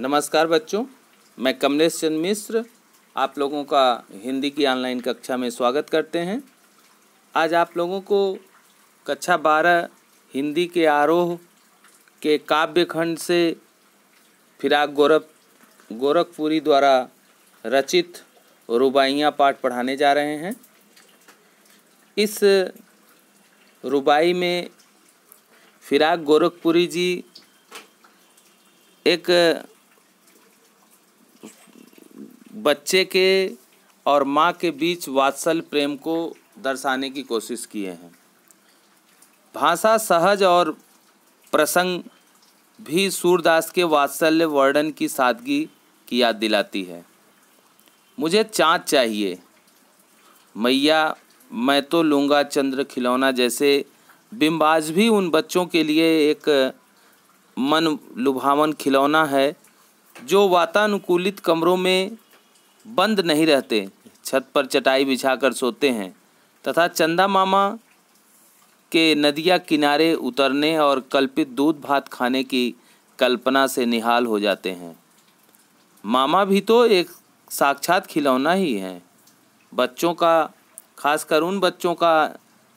नमस्कार बच्चों मैं कमलेश चंद मिश्र आप लोगों का हिंदी की ऑनलाइन कक्षा में स्वागत करते हैं आज आप लोगों को कक्षा बारह हिंदी के आरोह के काव्य खंड से फिराक गोरख गोरखपुरी द्वारा रचित रुबाइयाँ पाठ पढ़ाने जा रहे हैं इस रुबाई में फिराक गोरखपुरी जी एक बच्चे के और माँ के बीच वात्सल प्रेम को दर्शाने की कोशिश किए हैं भाषा सहज और प्रसंग भी सूरदास के वात्सल्य वर्णन की सादगी की याद दिलाती है मुझे चाँद चाहिए मैया मैं तो लूँगा चंद्र खिलौना जैसे बिम्बाज भी उन बच्चों के लिए एक मन लुभावन खिलौना है जो वातानुकूलित कमरों में बंद नहीं रहते छत पर चटाई बिछाकर सोते हैं तथा चंदा मामा के नदिया किनारे उतरने और कल्पित दूध भात खाने की कल्पना से निहाल हो जाते हैं मामा भी तो एक साक्षात खिलौना ही हैं बच्चों का खासकर उन बच्चों का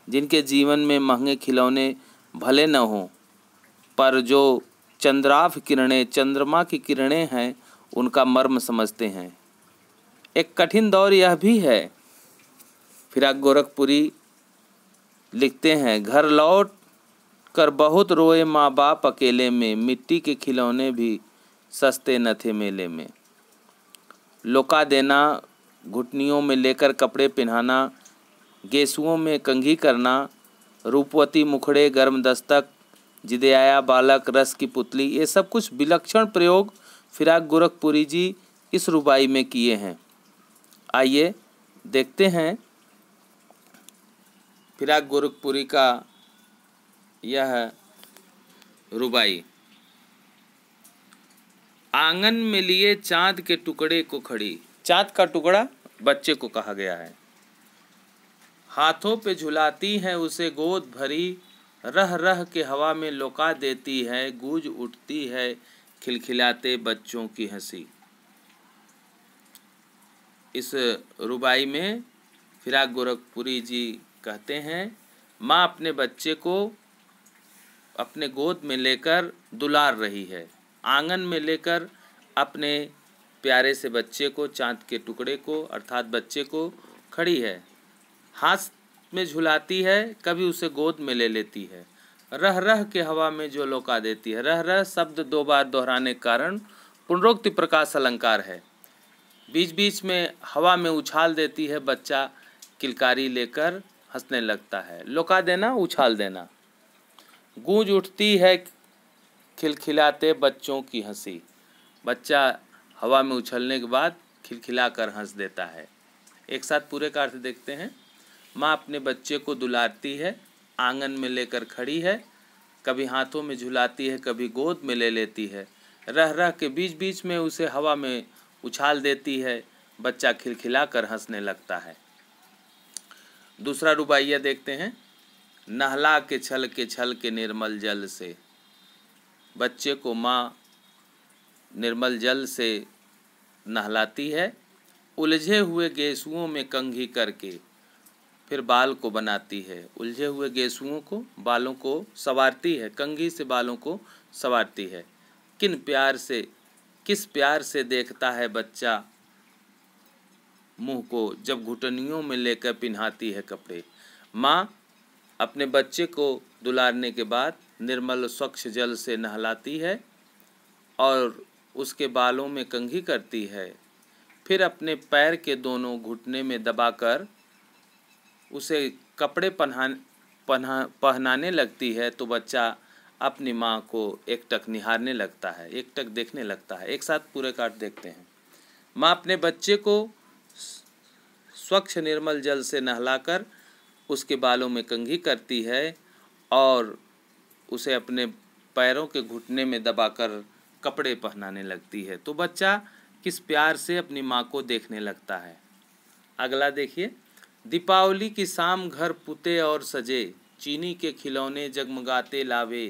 जिनके जीवन में महंगे खिलौने भले न हों पर जो चंद्राभ किरणें चंद्रमा की किरणें हैं उनका मर्म समझते हैं एक कठिन दौर यह भी है फिराक गोरखपुरी लिखते हैं घर लौट कर बहुत रोए माँ बाप अकेले में मिट्टी के खिलौने भी सस्ते न थे मेले में लोका देना घुटनियों में लेकर कपड़े पहनाना गेसुओं में कंघी करना रूपवती मुखड़े गर्म दस्तक जिदयाया बालक रस की पुतली ये सब कुछ विलक्षण प्रयोग फिराक गोरखपुरी जी इस रुबाई में किए हैं आइए देखते हैं फिराक गोरखपुरी का यह रुबाई आंगन में लिए चांद के टुकड़े को खड़ी चांद का टुकड़ा बच्चे को कहा गया है हाथों पे झुलाती है उसे गोद भरी रह रह के हवा में लौका देती है गूंज उठती है खिलखिलाते बच्चों की हंसी इस रुबाई में फिराक गोरखपुरी जी कहते हैं माँ अपने बच्चे को अपने गोद में लेकर दुलार रही है आंगन में लेकर अपने प्यारे से बच्चे को चांद के टुकड़े को अर्थात बच्चे को खड़ी है हाथ में झुलाती है कभी उसे गोद में ले लेती है रह रह के हवा में जो लौका देती है रह रह शब्द दो बार दोहराने के कारण पुनरोक्ति प्रकाश अलंकार है बीच बीच में हवा में उछाल देती है बच्चा किलकारी लेकर हंसने लगता है लोका देना उछाल देना गूंज उठती है खिलखिलाते बच्चों की हंसी बच्चा हवा में उछलने के बाद खिलखिला कर हंस देता है एक साथ पूरे का अर्थ देखते हैं माँ अपने बच्चे को दुलारती है आंगन में लेकर खड़ी है कभी हाथों में झुलाती है कभी गोद में ले लेती है रह रह के बीच बीच में उसे हवा में उछाल देती है बच्चा खिलखिला कर हंसने लगता है दूसरा रुबाइया देखते हैं नहला के छल के छल के निर्मल जल से बच्चे को माँ निर्मल जल से नहलाती है उलझे हुए गेसुओं में कंघी करके फिर बाल को बनाती है उलझे हुए गेसुओं को बालों को संवारती है कंघी से बालों को संवारती है किन प्यार से किस प्यार से देखता है बच्चा मुंह को जब घुटनियों में लेकर पिन्हाती है कपड़े माँ अपने बच्चे को दुलारने के बाद निर्मल स्वच्छ जल से नहलाती है और उसके बालों में कंघी करती है फिर अपने पैर के दोनों घुटने में दबाकर उसे कपड़े पहना पहनाने लगती है तो बच्चा अपनी माँ को एकटक निहारने लगता है एकटक देखने लगता है एक साथ पूरे काट देखते हैं माँ अपने बच्चे को स्वच्छ निर्मल जल से नहलाकर उसके बालों में कंघी करती है और उसे अपने पैरों के घुटने में दबाकर कपड़े पहनाने लगती है तो बच्चा किस प्यार से अपनी माँ को देखने लगता है अगला देखिए दीपावली की शाम घर पुते और सजे चीनी के खिलौने जगमगाते लावे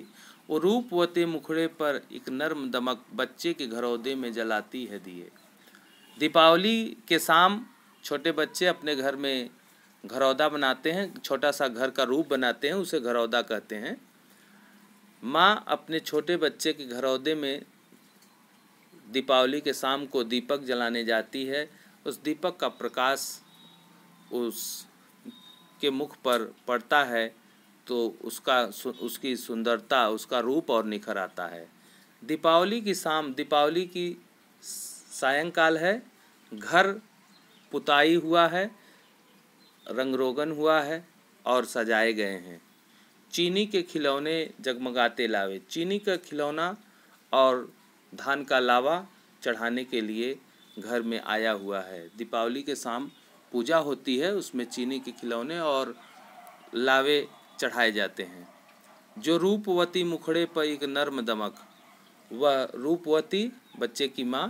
और रूपवते मुखड़े पर एक नर्म दमक बच्चे के घरौदे में जलाती है दिए दीपावली के शाम छोटे बच्चे अपने घर में घरौदा बनाते हैं छोटा सा घर का रूप बनाते हैं उसे घरौदा कहते हैं माँ अपने छोटे बच्चे के घरौदे में दीपावली के शाम को दीपक जलाने जाती है उस दीपक का प्रकाश उस के मुख पर पड़ता है तो उसका उसकी सुंदरता उसका रूप और निखर आता है दीपावली की शाम दीपावली की सायंकाल है घर पुताई हुआ है रंग रोगन हुआ है और सजाए गए हैं चीनी के खिलौने जगमगाते लावे चीनी का खिलौना और धान का लावा चढ़ाने के लिए घर में आया हुआ है दीपावली के शाम पूजा होती है उसमें चीनी के खिलौने और लावे चढ़ाए जाते हैं जो रूपवती मुखड़े पर एक नर्म दमक वह रूपवती बच्चे की माँ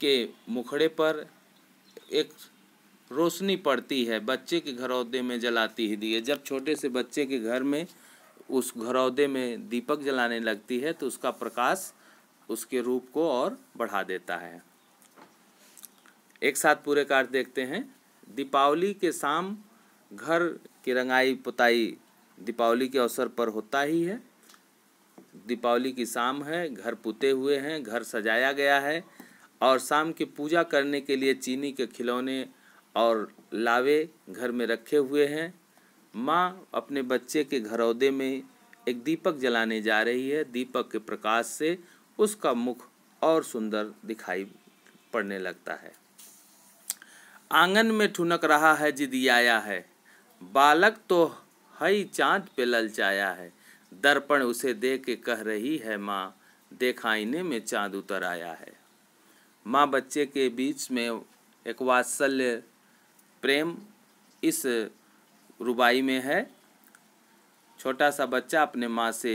के मुखड़े पर एक रोशनी पड़ती है बच्चे के घरौदे में जलाती है दिए जब छोटे से बच्चे के घर में उस घरौदे में दीपक जलाने लगती है तो उसका प्रकाश उसके रूप को और बढ़ा देता है एक साथ पूरे कार्य देखते हैं दीपावली के शाम घर की रंगाई पुताई दीपावली के अवसर पर होता ही है दीपावली की शाम है घर पुते हुए हैं घर सजाया गया है और शाम की पूजा करने के लिए चीनी के खिलौने और लावे घर में रखे हुए हैं माँ अपने बच्चे के घरौदे में एक दीपक जलाने जा रही है दीपक के प्रकाश से उसका मुख और सुंदर दिखाई पड़ने लगता है आंगन में ठुनक रहा है जिदियाया है बालक तो हई चांद पे ललचाया है दर्पण उसे दे के कह रही है माँ देखा आईने में चांद उतर आया है माँ बच्चे के बीच में एक वात्सल्य प्रेम इस रुबाई में है छोटा सा बच्चा अपने माँ से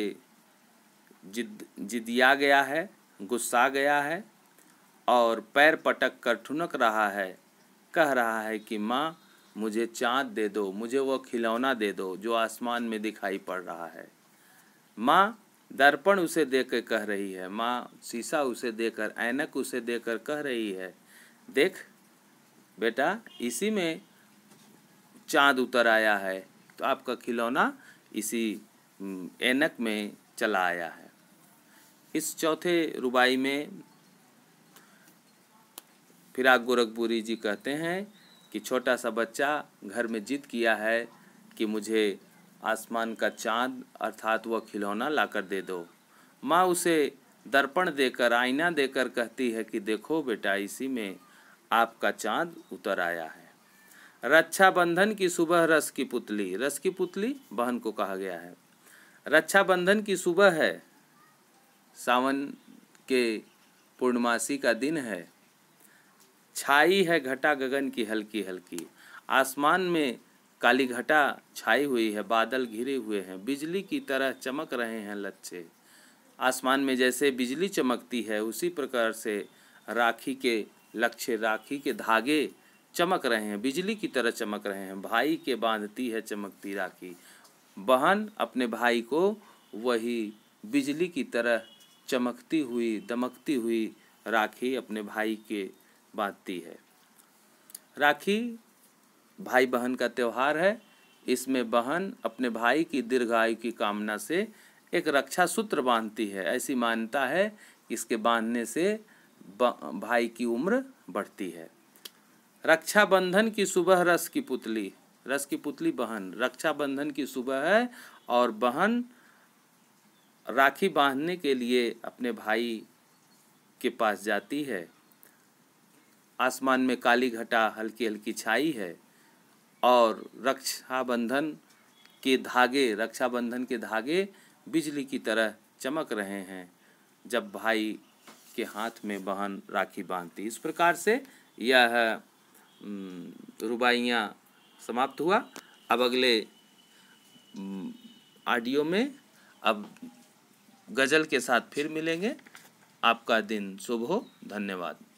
जिद जिदिया गया है गुस्सा गया है और पैर पटक कर ठुनक रहा है कह रहा है कि माँ मुझे चाँद दे दो मुझे वो खिलौना दे दो जो आसमान में दिखाई पड़ रहा है माँ दर्पण उसे देकर कह रही है माँ शीशा उसे देकर ऐनक उसे देकर कह रही है देख बेटा इसी में चाँद उतर आया है तो आपका खिलौना इसी ऐनक में चला आया है इस चौथे रुबाई में फिराक गोरखपुरी जी कहते हैं कि छोटा सा बच्चा घर में जिद किया है कि मुझे आसमान का चांद अर्थात वह खिलौना लाकर दे दो माँ उसे दर्पण देकर आईना देकर कहती है कि देखो बेटा इसी में आपका चांद उतर आया है रक्षाबंधन की सुबह रस की पुतली रस की पुतली बहन को कहा गया है रक्षाबंधन की सुबह है सावन के पूर्णमासी का दिन है छाई है घटा गगन की हल्की हल्की आसमान में काली घटा छाई हुई है बादल घिरे हुए हैं बिजली की तरह चमक रहे हैं लच्छे आसमान में जैसे बिजली चमकती है उसी प्रकार से राखी के लक्ष्य राखी के धागे चमक रहे हैं बिजली की तरह चमक रहे हैं भाई के बांधती है चमकती राखी बहन अपने भाई को वही बिजली की तरह चमकती हुई दमकती हुई राखी अपने भाई के बांधती है राखी भाई बहन का त्यौहार है इसमें बहन अपने भाई की दीर्घायु की कामना से एक रक्षा सूत्र बांधती है ऐसी मान्यता है कि इसके बांधने से भाई की उम्र बढ़ती है रक्षाबंधन की सुबह रस की पुतली रस की पुतली बहन रक्षाबंधन की सुबह है और बहन राखी बांधने के लिए अपने भाई के पास जाती है आसमान में काली घटा हल्की हल्की छाई है और रक्षाबंधन के धागे रक्षाबंधन के धागे बिजली की तरह चमक रहे हैं जब भाई के हाथ में बहन राखी बांधती इस प्रकार से यह रुबाइयाँ समाप्त हुआ अब अगले ऑडियो में अब गज़ल के साथ फिर मिलेंगे आपका दिन शुभ हो धन्यवाद